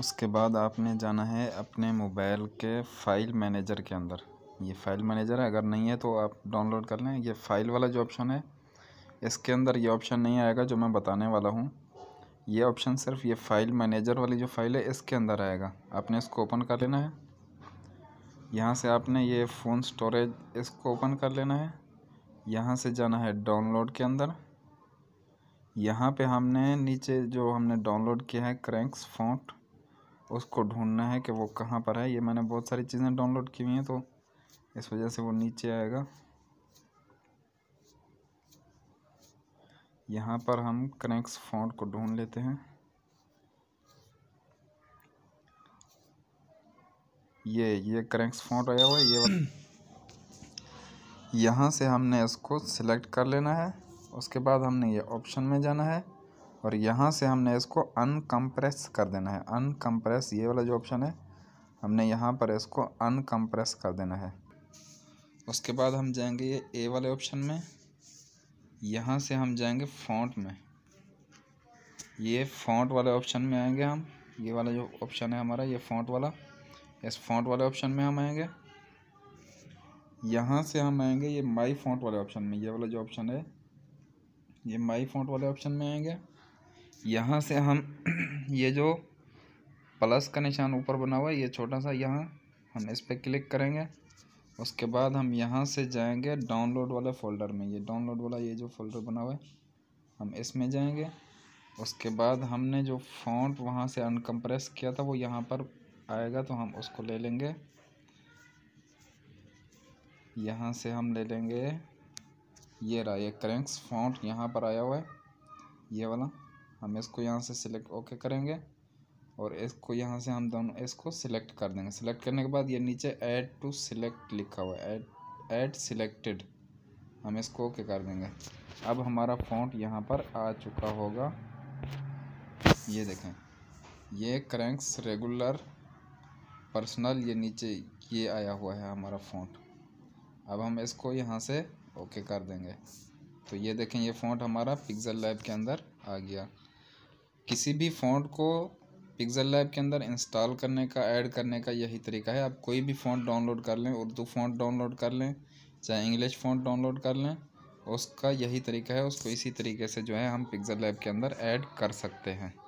उसके बाद आपने जाना है अपने मोबाइल के फ़ाइल मैनेजर के अंदर ये फ़ाइल मैनेजर है अगर नहीं है तो आप डाउनलोड कर लें ये फ़ाइल वाला जो ऑप्शन है इसके अंदर ये ऑप्शन नहीं आएगा जो मैं बताने वाला हूँ ये ऑप्शन सिर्फ ये फ़ाइल मैनेजर वाली जो फ़ाइल है इसके अंदर आएगा आपने इसको ओपन कर लेना है यहाँ से आपने ये फ़ोन स्टोरेज इसको ओपन कर लेना है यहाँ से जाना है डाउनलोड के अंदर यहाँ पे हमने नीचे जो हमने डाउनलोड किया है क्रैंक्स फ़ॉन्ट उसको ढूंढना है कि वो कहाँ पर है ये मैंने बहुत सारी चीज़ें डाउनलोड की हुई हैं तो इस वजह से वो नीचे आएगा यहाँ पर हम कनेक्स फॉन्ट को ढूंढ लेते हैं ये ये करेक्स फॉन्ट आया हुआ है ये यहाँ से हमने इसको सिलेक्ट कर लेना है उसके बाद हमने ये ऑप्शन में जाना है और यहाँ से हमने इसको अनकम्प्रेस कर देना है अनकम्प्रेस ये वाला जो ऑप्शन है हमने यहाँ पर इसको अनकम्प्रेस कर देना है उसके बाद हम जाएंगे ये ए वाले ऑप्शन में यहाँ से हम जाएंगे फॉन्ट में ये फॉन्ट वाले ऑप्शन में आएंगे हम ये वाला जो ऑप्शन है हमारा ये फॉन्ट वाला इस फॉन्ट वाले ऑप्शन में हम आएंगे यहाँ से हम आएंगे ये माई फॉन्ट वाले ऑप्शन में ये वाला जो ऑप्शन है ये माई फॉन्ट वाले ऑप्शन में आएंगे यहाँ से हम ये जो प्लस का निशान ऊपर बना हुआ है ये छोटा सा यहाँ हम इस पर क्लिक करेंगे उसके बाद हम यहाँ से जाएंगे डाउनलोड वाले फ़ोल्डर में ये डाउनलोड वाला ये जो फोल्डर बना हुआ है हम इसमें जाएंगे उसके बाद हमने जो फॉन्ट वहाँ से अनकम्प्रेस किया था वो यहाँ पर आएगा तो हम उसको ले लेंगे यहाँ से हम ले लेंगे ये रहा ये क्रैंक्स फॉन्ट यहाँ पर आया हुआ है ये वाला हम इसको यहाँ से सिलेक्ट ओके करेंगे और इसको यहाँ से हम दोनों इसको सिलेक्ट कर देंगे सिलेक्ट करने के बाद ये नीचे ऐड टू सिलेक्ट लिखा हुआ है ऐड सिलेक्टेड हम इसको ओके कर देंगे अब हमारा फ़ॉन्ट यहाँ पर आ चुका होगा ये देखें ये क्रैंक्स रेगुलर पर्सनल ये नीचे ये आया हुआ है हमारा फ़ॉन्ट अब हम इसको यहाँ से ओके कर देंगे तो ये देखें ये फ़ॉन्ट हमारा पिक्सल लैब के अंदर आ गया किसी भी फ़ॉन्ट को पिक्सल लैब के अंदर इंस्टॉल करने का ऐड करने का यही तरीका है आप कोई भी फ़ॉन्ट डाउनलोड कर लें उर्दू फ़ॉन्ट डाउनलोड कर लें चाहे इंग्लिश फ़ॉन्ट डाउनलोड कर लें उसका यही तरीका है उसको इसी तरीके से जो है हम पिक्सल लैब के अंदर ऐड कर सकते हैं